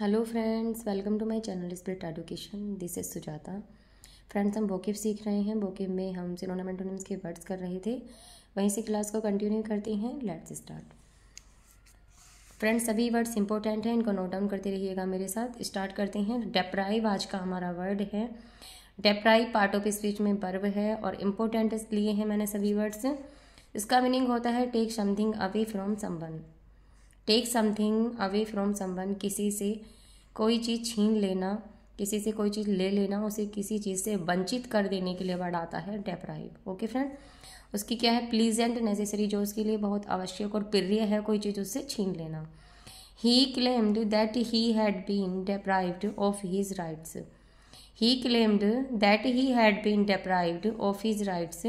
hello friends welcome to my channel Spirit Education this is Sujata friends हम vocab सीख रहे हैं वोकेब में हम सिनोनम के वर्ड्स कर रहे थे वहीं से क्लास को कंटिन्यू करते हैं लेट्स स्टार्ट फ्रेंड्स सभी वर्ड्स इंपॉर्टेंट हैं इनको नोट डाउन करते रहिएगा मेरे साथ स्टार्ट करते हैं डेप्राइव आज का हमारा वर्ड है डेप्राइव पार्ट ऑफ स्पीच में पर्व है और इम्पोर्टेंट लिए हैं मैंने सभी वर्ड्स इसका मीनिंग होता है take something away from someone take something away from someone किसी से कोई चीज़ छीन लेना किसी से कोई चीज़ ले लेना उसे किसी चीज़ से वंचित कर देने के लिए वर्ड आता है डेप्राइव ओके फ्रेंड उसकी क्या है प्लीज एंड नेसेसरी जो उसके लिए बहुत आवश्यक और प्रिय है कोई चीज़ उससे छीन लेना he claimed that he had been deprived of his rights he claimed that he had been deprived of his rights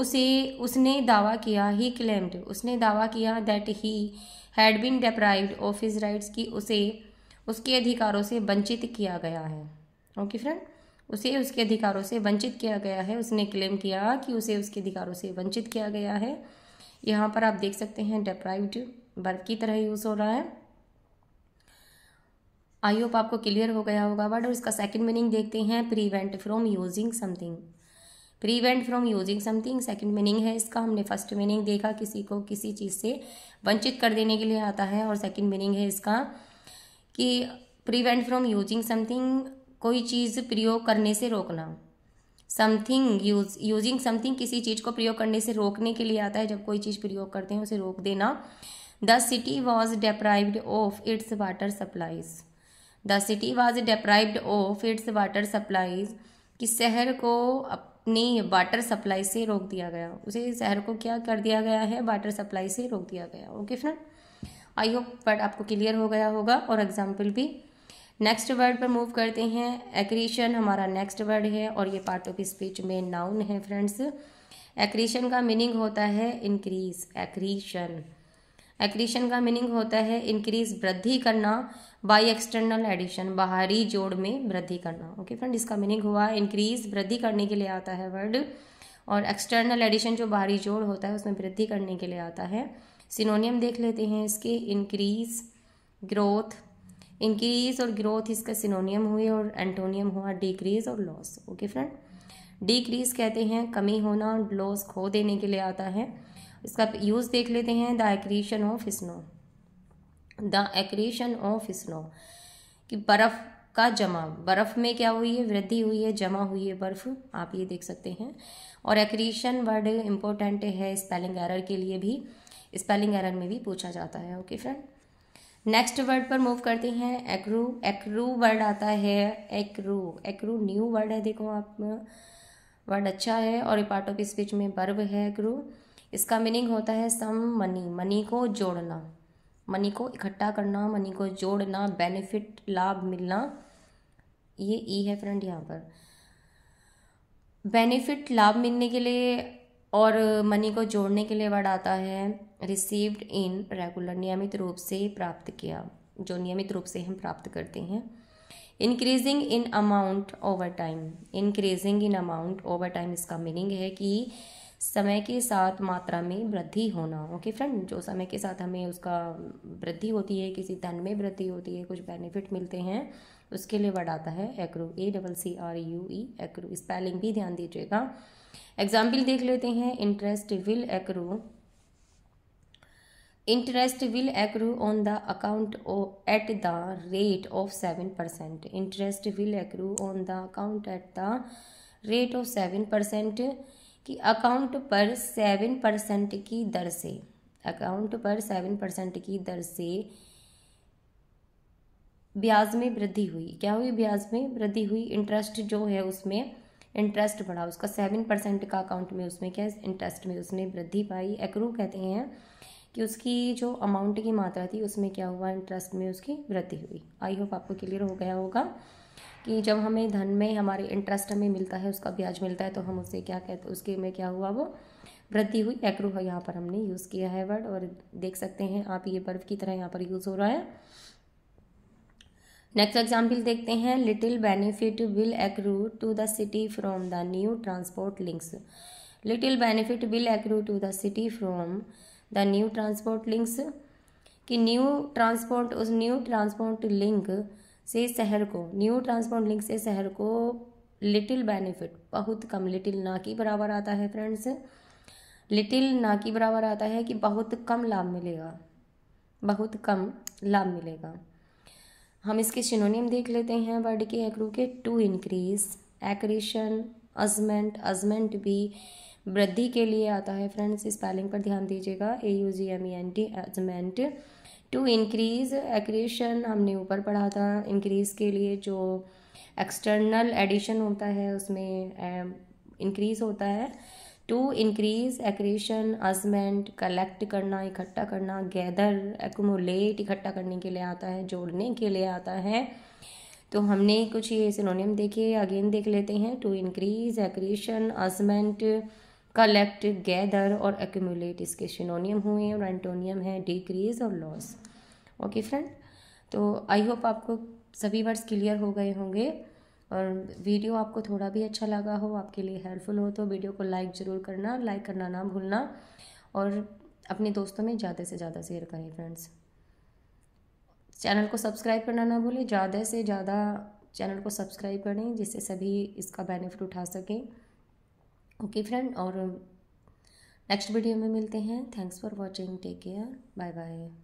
उसे उसने दावा किया ही क्लेम्ड उसने दावा किया that he had been deprived of his rights कि उसे उसके अधिकारों से वंचित किया गया है ओके फ्रेंड उसे उसके अधिकारों से वंचित किया गया है उसने क्लेम किया कि उसे उसके अधिकारों से वंचित किया गया है यहाँ पर आप देख सकते हैं डिप्राइव्ड वर्ब की तरह यूज़ हो रहा है आई होप आपको क्लियर हो गया होगा वर्ड और इसका सेकंड मीनिंग देखते हैं prevent from using something prevent from using something second meaning है इसका हमने फर्स्ट मीनिंग देखा किसी को किसी चीज़ से वंचित कर देने के लिए आता है और सेकंड मीनिंग है इसका कि प्रीवेंट फ्रॉम यूजिंग समथिंग कोई चीज़ प्रयोग करने से रोकना समथिंग यूज यूजिंग समथिंग किसी चीज़ को प्रयोग करने से रोकने के लिए आता है जब कोई चीज़ प्रयोग करते हैं उसे रोक देना the city was deprived of its water supplies the city was deprived of its water supplies कि शहर को अपनी वाटर सप्लाई से रोक दिया गया उसे शहर को क्या कर दिया गया है वाटर सप्लाई से रोक दिया गया okay friend I hope word आपको क्लियर हो गया होगा और एग्जाम्पल भी नेक्स्ट वर्ड पर मूव करते हैं एक्रीशन हमारा नेक्स्ट वर्ड है और ये पार्ट ऑफ स्पीच में नाउन है फ्रेंड्स एक्रीशन का मीनिंग होता है इंक्रीज एक्रीशन एक्रीशन का मीनिंग होता है इंक्रीज वृद्धि करना बाय एक्सटर्नल एडिशन बाहरी जोड़ में वृद्धि करना ओके okay, फ्रेंड इसका मीनिंग हुआ इंक्रीज वृद्धि करने के लिए आता है वर्ड और एक्सटर्नल एडिशन जो बाहरी जोड़ होता है उसमें वृद्धि करने के लिए आता है सिनोनियम देख लेते हैं इसके इंक्रीज ग्रोथ इंक्रीज और ग्रोथ इसका सिनोनियम हुए और एंटोनियम हुआ डिक्रीज और लॉस ओके फ्रेंड डिक्रीज कहते हैं कमी होना लॉस खो देने के लिए आता है इसका यूज़ देख लेते हैं the accretion of snow the accretion of snow कि बर्फ़ का जमा बर्फ़ में क्या हुई है वृद्धि हुई है जमा हुई है बर्फ़ आप ये देख सकते हैं और एक्रीशन वर्ड इम्पोर्टेंट है स्पेलिंग एरर के लिए भी स्पेलिंग एरर में भी पूछा जाता है ओके फ्रेंड नेक्स्ट वर्ड पर मूव करते हैं एक्रू एक्रू वर्ड आता है एक्रू एक्रू न्यू वर्ड है देखो आप वर्ड अच्छा है और पार्ट ऑफ स्पीच में बर्ब है एक्रू इसका मीनिंग होता है सम मनी मनी को जोड़ना मनी को इकट्ठा करना मनी को जोड़ना बेनिफिट लाभ मिलना ये ई e है फ्रेंड यहाँ पर बेनिफिट लाभ मिलने के लिए और मनी को जोड़ने के लिए वर्ड आता है रिसीव्ड इन रेगुलर नियमित रूप से प्राप्त किया जो नियमित रूप से हम प्राप्त करते हैं increasing in amount over time increasing in amount over time इसका मीनिंग है कि समय के साथ मात्रा में वृद्धि होना ओके फ्रेंड जो समय के साथ हमें उसका वृद्धि होती है किसी धन में वृद्धि होती है कुछ बेनिफिट मिलते हैं उसके लिए वर्ड आता है accrue A double C R U E accrue spelling भी ध्यान दीजिएगा एग्जाम्पल देख लेते हैं interest will accrue interest will accrue on the account at the rate of seven percent interest will accrue on the account at the rate of seven percent कि account पर seven percent की दर से account पर seven percent की दर से ब्याज में वृद्धि हुई क्या हुई ब्याज में वृद्धि हुई इंटरेस्ट जो है उसमें इंटरेस्ट बढ़ा उसका सेवन परसेंट का अकाउंट में उसमें क्या इंटरेस्ट में उसने वृद्धि पाई एक्रू कहते हैं कि उसकी जो अमाउंट की मात्रा थी उसमें क्या हुआ इंटरेस्ट में उसकी वृद्धि हुई आई होप आपको क्लियर हो गया होगा कि जब हमें धन में हमारे इंटरेस्ट हमें मिलता है उसका ब्याज मिलता है तो हम उसे क्या कहते उसके में क्या हुआ वो वृद्धि हुई एक्रू है यहाँ पर हमने यूज़ किया है वर्ड और देख सकते हैं आप ये बर्फ की तरह यहाँ पर यूज़ हो रहा है नेक्स्ट एग्जाम्पल देखते हैं little benefit will accrue to the city from the new transport links little benefit will accrue to the city from the new transport links कि न्यू ट्रांसपोर्ट उस न्यू ट्रांसपोर्ट लिंक से शहर को new transport link से शहर को little benefit बहुत कम little ना की बराबर आता है फ्रेंड्स लिटिल ना की बराबर आता है कि बहुत कम लाभ मिलेगा बहुत कम लाभ मिलेगा हम इसके शिनोनियम देख लेते हैं वर्ड के एक्रू के to increase accretion augment augment भी वृद्धि के लिए आता है फ्रेंड्स स्पेलिंग पर ध्यान दीजिएगा A U G M E N T augment to increase accretion हमने ऊपर पढ़ा था इंक्रीज के लिए जो एक्सटर्नल एडिशन होता है उसमें इंक्रीज होता है to increase accretion augment collect करना इकट्ठा करना गैदर एकोमोलेट इकट्ठा करने के लिए आता है जोड़ने के लिए आता है तो हमने कुछ ये सिनोनियम देखे अगेन देख लेते हैं to increase accretion augment collect gather और एक्यूमुलेट इसके शिनोनियम हुए हैं और एंटोनियम है डिक्रीज और लॉस ओके फ्रेंड तो आई होप आपको सभी वर्ड्स क्लियर हो गए होंगे और वीडियो आपको थोड़ा भी अच्छा लगा हो आपके लिए हेल्पफुल हो तो वीडियो को लाइक ज़रूर करना लाइक करना ना भूलना और अपने दोस्तों में ज़्यादा से ज़्यादा शेयर करें फ्रेंड्स चैनल को सब्सक्राइब करना ना भूलें ज़्यादा से ज़्यादा चैनल को सब्सक्राइब करें जिससे सभी इसका बेनिफिट उठा सकें ओके फ्रेंड और नेक्स्ट वीडियो में मिलते हैं thanks for watching take care bye bye